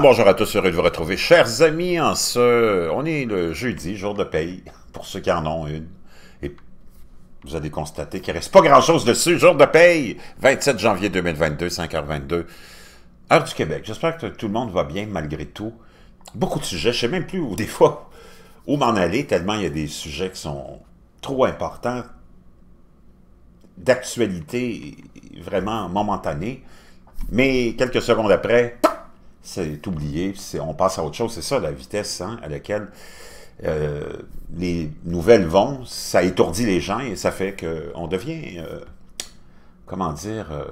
bonjour à tous, heureux de vous retrouver. Chers amis, en ce... on est le jeudi, jour de paye, pour ceux qui en ont une. Et vous allez constater qu'il ne reste pas grand-chose dessus. Jour de paye, 27 janvier 2022, 5h22, heure du Québec. J'espère que tout le monde va bien malgré tout. Beaucoup de sujets, je ne sais même plus où des fois où m'en aller, tellement il y a des sujets qui sont trop importants, d'actualité vraiment momentanée. Mais quelques secondes après, c'est oublié, on passe à autre chose. C'est ça la vitesse hein, à laquelle euh, les nouvelles vont, ça étourdit les gens et ça fait qu'on devient, euh, comment dire, euh,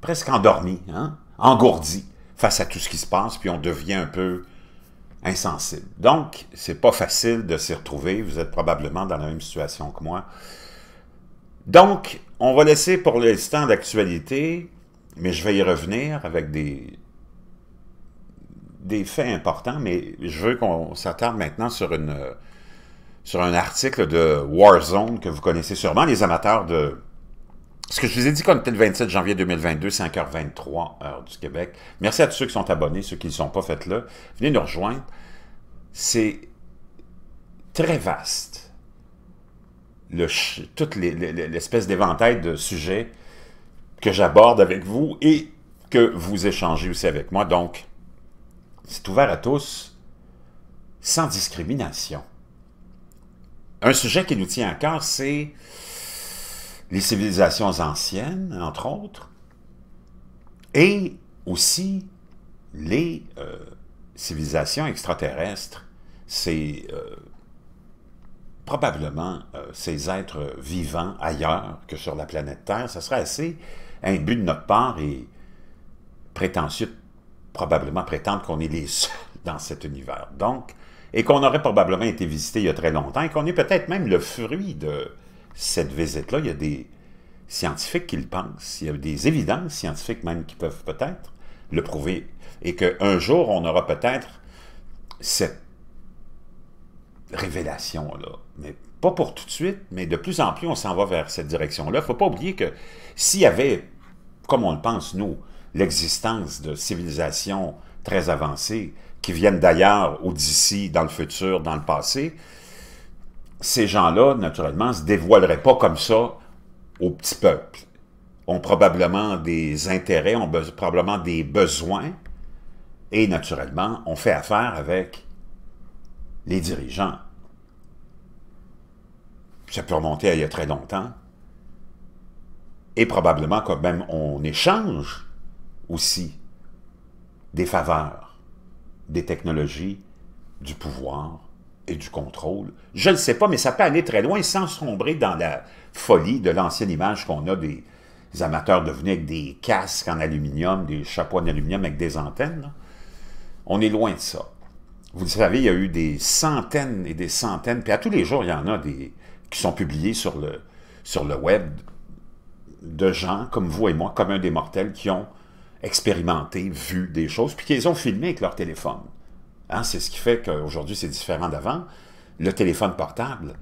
presque endormi, hein? engourdi face à tout ce qui se passe, puis on devient un peu insensible. Donc, c'est pas facile de s'y retrouver. Vous êtes probablement dans la même situation que moi. Donc, on va laisser pour l'instant d'actualité mais je vais y revenir avec des des faits importants, mais je veux qu'on s'attarde maintenant sur une sur un article de Warzone que vous connaissez sûrement, les amateurs de... Ce que je vous ai dit qu'on était le 27 janvier 2022, 5h23, heure du Québec. Merci à tous ceux qui sont abonnés, ceux qui ne sont pas faits là. Venez nous rejoindre. C'est très vaste. Le Toute l'espèce d'éventail de sujets que j'aborde avec vous et que vous échangez aussi avec moi. Donc, c'est ouvert à tous, sans discrimination. Un sujet qui nous tient à cœur, c'est les civilisations anciennes, entre autres, et aussi les euh, civilisations extraterrestres, c'est euh, probablement euh, ces êtres vivants ailleurs que sur la planète Terre. Ça serait assez but de notre part et prétentieux probablement prétendre qu'on est les seuls dans cet univers. Donc, et qu'on aurait probablement été visité il y a très longtemps, et qu'on est peut-être même le fruit de cette visite-là. Il y a des scientifiques qui le pensent, il y a des évidences scientifiques même qui peuvent peut-être le prouver, et qu'un jour, on aura peut-être cette révélation-là. Mais pas pour tout de suite, mais de plus en plus, on s'en va vers cette direction-là. Il ne faut pas oublier que s'il y avait, comme on le pense, nous, l'existence de civilisations très avancées qui viennent d'ailleurs ou d'ici, dans le futur, dans le passé, ces gens-là, naturellement, ne se dévoileraient pas comme ça au petit peuple. Ont probablement des intérêts, ont probablement des besoins, et naturellement, on fait affaire avec les dirigeants. Ça peut remonter à il y a très longtemps. Et probablement quand même on échange aussi des faveurs, des technologies, du pouvoir et du contrôle. Je ne sais pas, mais ça peut aller très loin sans sombrer dans la folie de l'ancienne image qu'on a des amateurs devenus avec des casques en aluminium, des chapeaux en aluminium avec des antennes. On est loin de ça. Vous savez, il y a eu des centaines et des centaines, puis à tous les jours, il y en a des qui sont publiés sur le, sur le web de gens comme vous et moi, comme un des mortels, qui ont expérimenté, vu des choses, puis qu'ils ont filmé avec leur téléphone. Hein, c'est ce qui fait qu'aujourd'hui, c'est différent d'avant. Le téléphone portable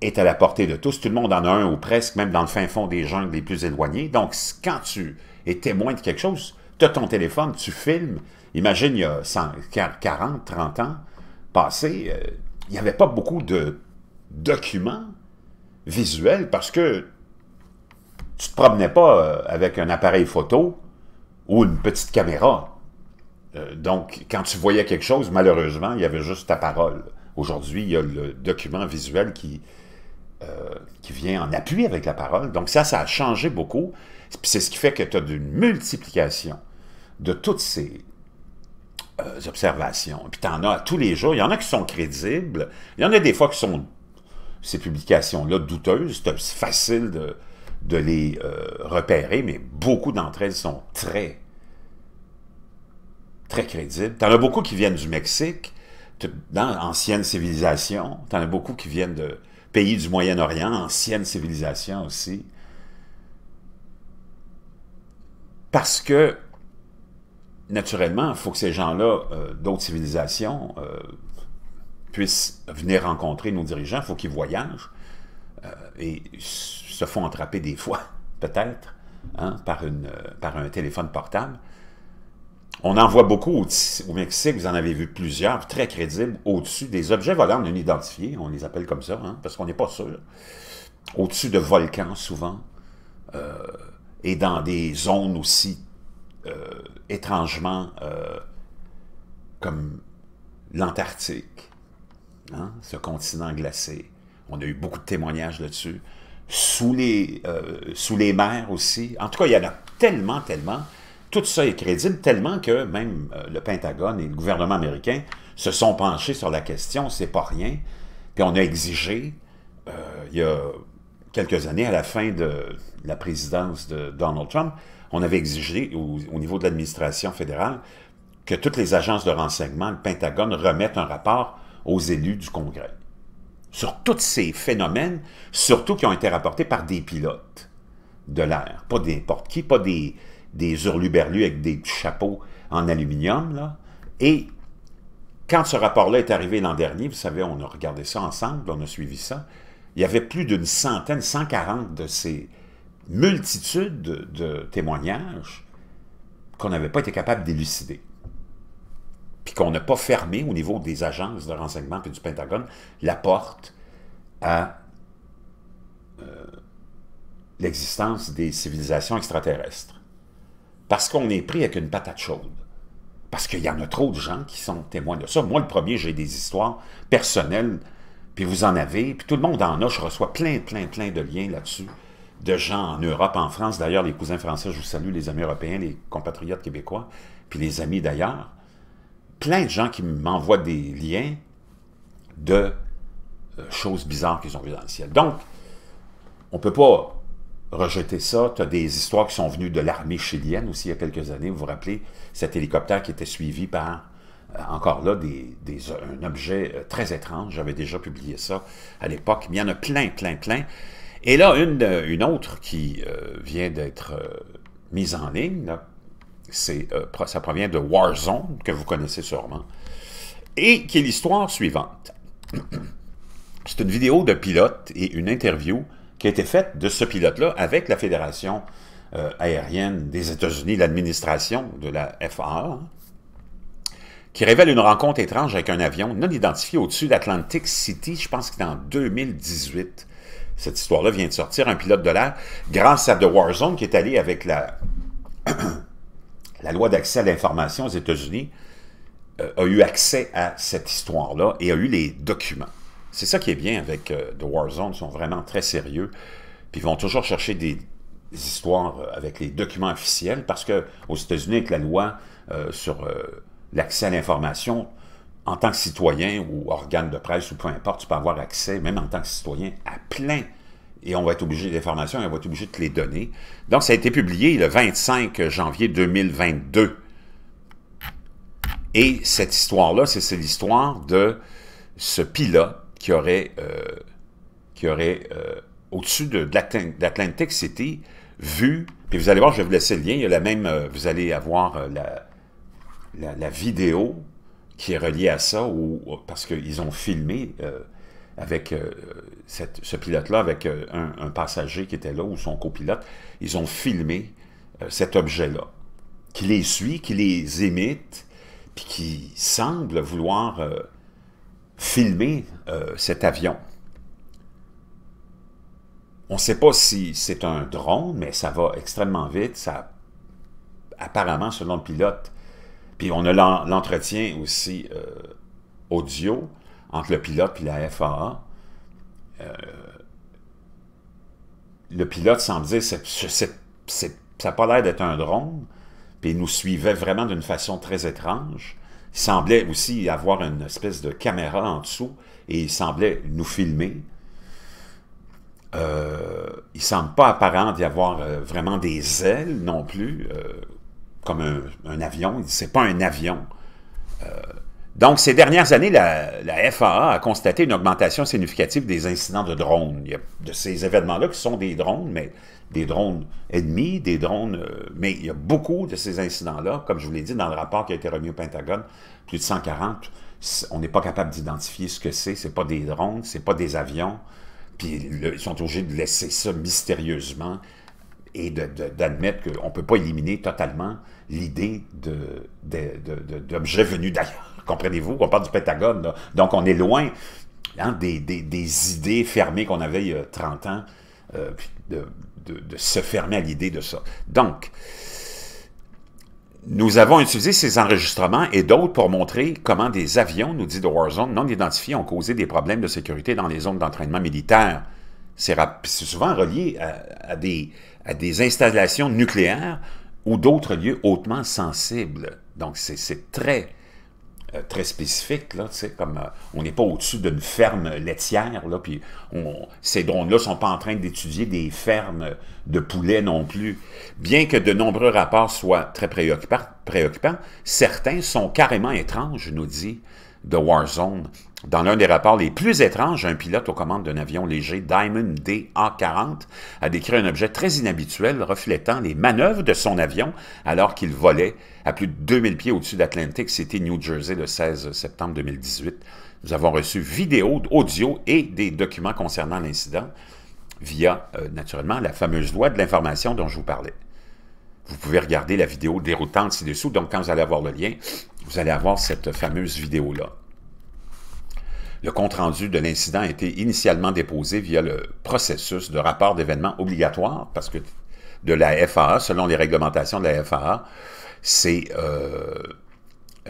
est à la portée de tous. Tout le monde en a un, ou presque, même dans le fin fond des jungles les plus éloignés. Donc, quand tu es témoin de quelque chose, tu as ton téléphone, tu filmes. Imagine, il y a 40, 30 ans passés, euh, il n'y avait pas beaucoup de documents visuels parce que tu ne te promenais pas euh, avec un appareil photo ou une petite caméra. Euh, donc, quand tu voyais quelque chose, malheureusement, il y avait juste ta parole. Aujourd'hui, il y a le document visuel qui, euh, qui vient en appui avec la parole. Donc ça, ça a changé beaucoup. C'est ce qui fait que tu as une multiplication de toutes ces observations. Puis tu en as tous les jours. Il y en a qui sont crédibles. Il y en a des fois qui sont, ces publications-là, douteuses. C'est facile de de les euh, repérer, mais beaucoup d'entre elles sont très, très crédibles. T'en as beaucoup qui viennent du Mexique, dans l'ancienne civilisation. T'en as beaucoup qui viennent de pays du Moyen-Orient, ancienne civilisation aussi. Parce que, naturellement, il faut que ces gens-là, euh, d'autres civilisations, euh, puissent venir rencontrer nos dirigeants, il faut qu'ils voyagent. Euh, et se font attraper des fois, peut-être, hein, par, une, euh, par un téléphone portable. On en voit beaucoup au, Mexique, vous en avez vu plusieurs, très crédibles, au-dessus des objets volants non identifiés, on les appelle comme ça, hein, parce qu'on n'est pas sûr, au-dessus de volcans souvent, euh, et dans des zones aussi étrangement comme l'Antarctique, hein, ce continent glacé, on a eu beaucoup de témoignages là-dessus. Sous les, maires euh, sous les mers aussi. En tout cas, il y en a tellement, tellement. Tout ça est crédible tellement que même euh, le Pentagone et le gouvernement américain se sont penchés sur la question. C'est pas rien. Puis on a exigé, euh, il y a quelques années, à la fin de la présidence de Donald Trump, on avait exigé au, au niveau de l'administration fédérale que toutes les agences de renseignement, le Pentagone, remettent un rapport aux élus du Congrès sur tous ces phénomènes, surtout qui ont été rapportés par des pilotes de l'air, pas n'importe qui, pas des, des hurluberlus avec des chapeaux en aluminium. Et quand ce rapport-là est arrivé l'an dernier, vous savez, on a regardé ça ensemble, on a suivi ça, il y avait plus d'une centaine, 140 de ces multitudes de, de témoignages qu'on n'avait pas été capable d'élucider qu'on n'a pas fermé au niveau des agences de renseignement et du Pentagone la porte à euh, l'existence des civilisations extraterrestres. Parce qu'on est pris avec une patate chaude. Parce qu'il y en a trop de gens qui sont témoins de ça. Moi, le premier, j'ai des histoires personnelles, puis vous en avez, puis tout le monde en a. Je reçois plein, plein, plein de liens là-dessus, de gens en Europe, en France. D'ailleurs, les cousins français, je vous salue, les amis européens, les compatriotes québécois, puis les amis d'ailleurs plein de gens qui m'envoient des liens de euh, choses bizarres qu'ils ont vues dans le ciel. Donc, on ne peut pas rejeter ça. Tu as des histoires qui sont venues de l'armée chilienne aussi il y a quelques années. Vous vous rappelez, cet hélicoptère qui était suivi par, euh, encore là, des, un objet euh, très étrange. J'avais déjà publié ça à l'époque. Il y en a plein, plein, plein. Et là, une, une autre qui vient d'être mise en ligne là, euh, ça provient de Warzone, que vous connaissez sûrement, et qui est l'histoire suivante. C'est une vidéo de pilote et une interview qui a été faite de ce pilote-là avec la Fédération euh, aérienne des États-Unis, l'administration de la FAA, hein, qui révèle une rencontre étrange avec un avion non identifié au-dessus d'Atlantic City, je pense que est en 2018. Cette histoire-là vient de sortir, un pilote de l'air, grâce à The Warzone, qui est allé avec la, la loi d'accès à l'information aux États-Unis euh, a eu accès à cette histoire-là et a eu les documents. C'est ça qui est bien avec euh, The Warzone, ils sont vraiment très sérieux, puis ils vont toujours chercher des, histoires euh, avec les documents officiels, parce qu'aux États-Unis, avec la loi sur l'accès à l'information, en tant que citoyen ou organe de presse ou peu importe, tu peux avoir accès, même en tant que citoyen, à plein et on va être obligé, formations on va être obligé de les donner. Donc, ça a été publié le 25 janvier 2022. Et cette histoire-là, c'est l'histoire de ce pilote qui aurait, euh, qui aurait euh, au-dessus de, l'Atlantique, c'était vu, Puis vous allez voir, je vais vous laisser le lien, il y a la même, euh, vous allez avoir la, vidéo qui est reliée à ça, parce qu'ils ont filmé avec euh, ce pilote-là, avec euh, un, passager qui était là ou son copilote. Ils ont filmé euh, cet objet-là, qui les suit, qui les imite, puis qui semble vouloir filmer cet avion. On ne sait pas si c'est un drone, mais ça va extrêmement vite. Ça, apparemment, selon le pilote, puis on a l'entretien aussi audio entre le pilote et la FAA. Euh, le pilote semble dire que ça n'a pas l'air d'être un drone, puis il nous suivait vraiment d'une façon très étrange. Il semblait aussi avoir une espèce de caméra en dessous et il semblait nous filmer. Euh, il ne semble pas apparent d'y avoir euh, vraiment des ailes non plus, comme un, un avion. Ce n'est pas un avion. Donc, ces dernières années, la, FAA a constaté une augmentation significative des incidents de drones. Il y a de ces événements-là qui sont des drones, mais des drones ennemis, des drones... Euh, mais il y a beaucoup de ces incidents-là, comme je vous l'ai dit dans le rapport qui a été remis au Pentagone, plus de 140. On n'est pas capable d'identifier ce que c'est. Ce pas des drones, c'est pas des avions. Puis ils sont obligés de laisser ça mystérieusement et d'admettre qu'on ne peut pas éliminer totalement l'idée d'objets de, de, venus d'ailleurs. Comprenez-vous? On parle du Pentagone, donc on est loin hein, des, idées fermées qu'on avait il y a 30 ans, euh, de, se fermer à l'idée de ça. Donc, nous avons utilisé ces enregistrements et d'autres pour montrer comment des avions, nous dit The Warzone, non identifiés ont causé des problèmes de sécurité dans les zones d'entraînement militaire c'est souvent relié à, des, installations nucléaires ou d'autres lieux hautement sensibles. Donc, c'est très, euh, très spécifique, là, comme euh, on n'est pas au-dessus d'une ferme laitière, là, puis ces drones-là ne sont pas en train d'étudier des fermes de poulets non plus. Bien que de nombreux rapports soient très préoccupants, certains sont carrément étranges, nous dit The Warzone dans l'un des rapports les plus étranges, un pilote aux commandes d'un avion léger Diamond DA-40 a décrit un objet très inhabituel reflétant les manœuvres de son avion alors qu'il volait à plus de 2000 pieds au-dessus d'Atlantic City, New Jersey, le 16 septembre 2018. Nous avons reçu vidéo, audio et des documents concernant l'incident via, euh, naturellement, la fameuse loi de l'information dont je vous parlais. Vous pouvez regarder la vidéo déroutante ci-dessous, donc quand vous allez avoir le lien, vous allez avoir cette fameuse vidéo-là. Le compte-rendu de l'incident a été initialement déposé via le processus de rapport d'événement obligatoire, parce que de la FAA, selon les réglementations de la FAA, euh,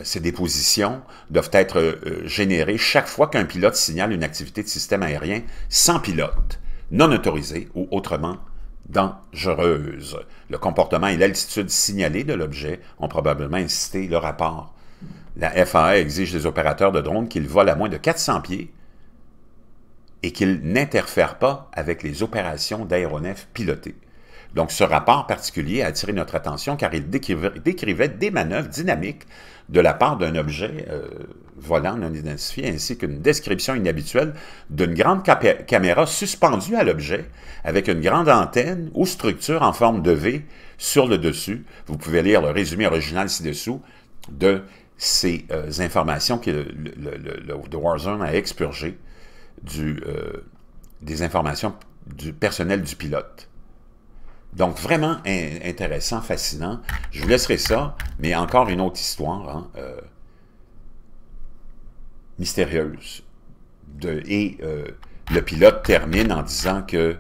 ces dépositions doivent être euh, générées chaque fois qu'un pilote signale une activité de système aérien sans pilote, non autorisée ou autrement dangereuse. Le comportement et l'altitude signalée de l'objet ont probablement incité le rapport la FAA exige des opérateurs de drones qu'ils volent à moins de 400 pieds et qu'ils n'interfèrent pas avec les opérations d'aéronefs pilotés. Donc ce rapport particulier a attiré notre attention car il décrivait, des manœuvres dynamiques de la part d'un objet euh, volant non identifié ainsi qu'une description inhabituelle d'une grande caméra suspendue à l'objet avec une grande antenne ou structure en forme de V sur le dessus. Vous pouvez lire le résumé original ci-dessous de ces euh, informations que le, Warzone a expurgées des informations du personnel du pilote. Donc, vraiment intéressant, fascinant. Je vous laisserai ça, mais encore une autre histoire hein, euh, mystérieuse. et euh, le pilote termine en disant que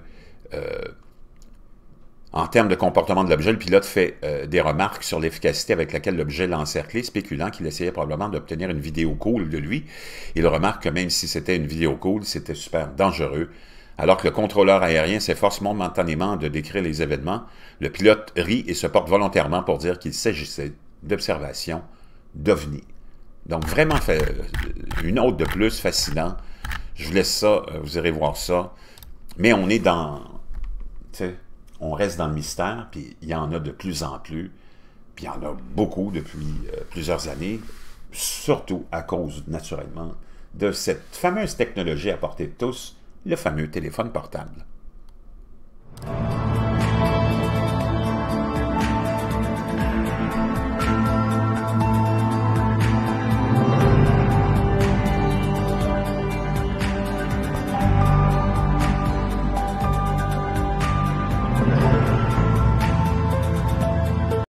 en termes de comportement de l'objet, le pilote fait euh, des remarques sur l'efficacité avec laquelle l'objet l'a encerclé, spéculant qu'il essayait probablement d'obtenir une vidéo cool de lui. Il remarque que même si c'était une vidéo cool, c'était super dangereux. Alors que le contrôleur aérien s'efforce momentanément de décrire les événements, le pilote rit et se porte volontairement pour dire qu'il s'agissait d'observations d'OVNI. Donc vraiment euh, une autre de plus fascinant. Je vous laisse ça, euh, vous irez voir ça. Mais on est dans on reste dans le mystère, puis il y en a de plus en plus, puis il y en a beaucoup depuis euh, plusieurs années, surtout à cause, naturellement, de cette fameuse technologie à portée de tous, le fameux téléphone portable.